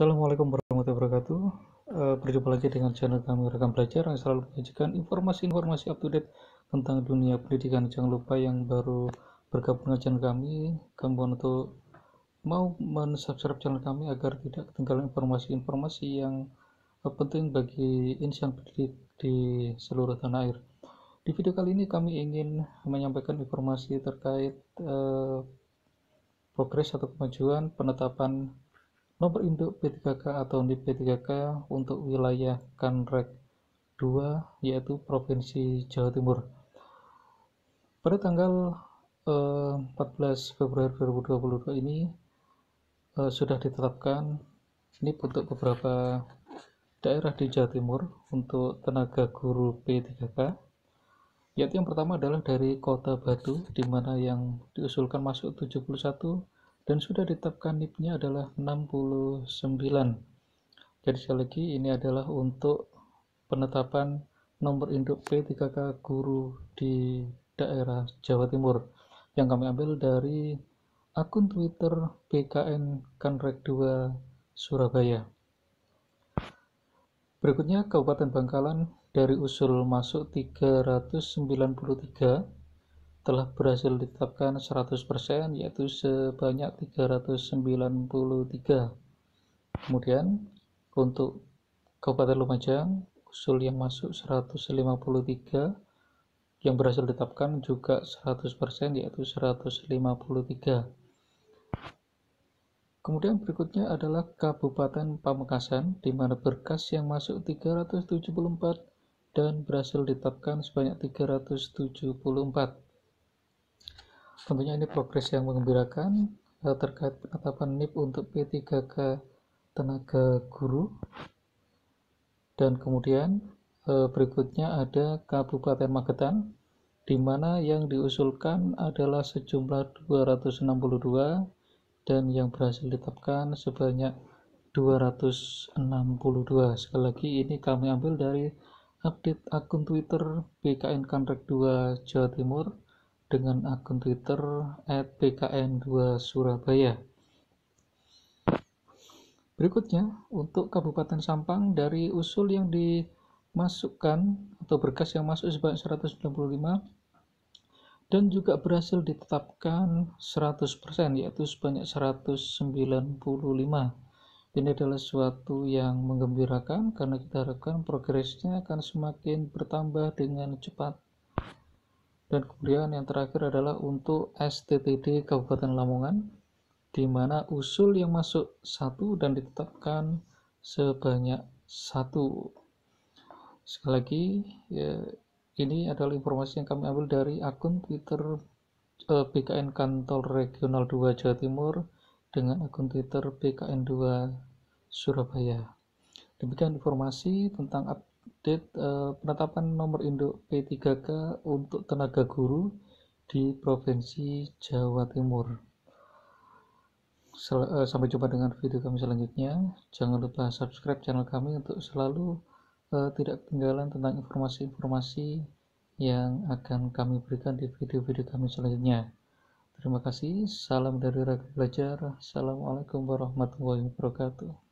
Assalamualaikum warahmatullahi wabarakatuh. Eh, berjumpa lagi dengan channel kami Rekan Belajar yang selalu menyajikan informasi-informasi up to date tentang dunia pendidikan. Jangan lupa yang baru bergabung dengan channel kami, kami mohon untuk mau mensubscribe channel kami agar tidak ketinggalan informasi-informasi yang eh, penting bagi insan pendidik di seluruh tanah air. Di video kali ini kami ingin menyampaikan informasi terkait eh, progres atau kemajuan penetapan Nomor induk P3K atau NIP P3K untuk wilayah Kanrek 2 yaitu Provinsi Jawa Timur. Pada tanggal eh, 14 Februari 2022 ini eh, sudah ditetapkan ini untuk beberapa daerah di Jawa Timur untuk tenaga guru P3K. Yaitu yang pertama adalah dari Kota Batu di mana yang diusulkan masuk 71 dan sudah ditetapkan NIP-nya adalah 69. Jadi sekali lagi ini adalah untuk penetapan nomor induk P3K guru di daerah Jawa Timur yang kami ambil dari akun Twitter BKN Kanrek 2 Surabaya. Berikutnya Kabupaten Bangkalan dari usul masuk 393 telah berhasil ditetapkan 100% yaitu sebanyak 393. Kemudian untuk Kabupaten Lumajang usul yang masuk 153 yang berhasil ditetapkan juga 100% yaitu 153. Kemudian berikutnya adalah Kabupaten Pamekasan, di mana berkas yang masuk 374 dan berhasil ditetapkan sebanyak 374. Tentunya ini progres yang mengembirakan eh, terkait penetapan NIP untuk P3K tenaga guru. Dan kemudian eh, berikutnya ada Kabupaten Magetan di mana yang diusulkan adalah sejumlah 262 dan yang berhasil ditetapkan sebanyak 262. Sekali lagi ini kami ambil dari update akun Twitter BKN Kanrek 2 Jawa Timur dengan akun Twitter @pkn2 Surabaya. Berikutnya, untuk Kabupaten Sampang dari usul yang dimasukkan atau berkas yang masuk sebanyak 195 dan juga berhasil ditetapkan 100% yaitu sebanyak 195. Ini adalah suatu yang menggembirakan karena kita harapkan progresnya akan semakin bertambah dengan cepat. Dan kemudian yang terakhir adalah untuk STTD Kabupaten Lamongan, di mana usul yang masuk satu dan ditetapkan sebanyak satu. Sekali lagi, ya, ini adalah informasi yang kami ambil dari akun Twitter eh, BKN Kantor Regional 2 Jawa Timur dengan akun Twitter BKN 2 Surabaya. Demikian informasi tentang update update uh, penetapan nomor induk P3K untuk tenaga guru di Provinsi Jawa Timur. Sel uh, sampai jumpa dengan video kami selanjutnya. Jangan lupa subscribe channel kami untuk selalu uh, tidak ketinggalan tentang informasi-informasi yang akan kami berikan di video-video kami selanjutnya. Terima kasih. Salam dari Raga Belajar. Assalamualaikum warahmatullahi wabarakatuh.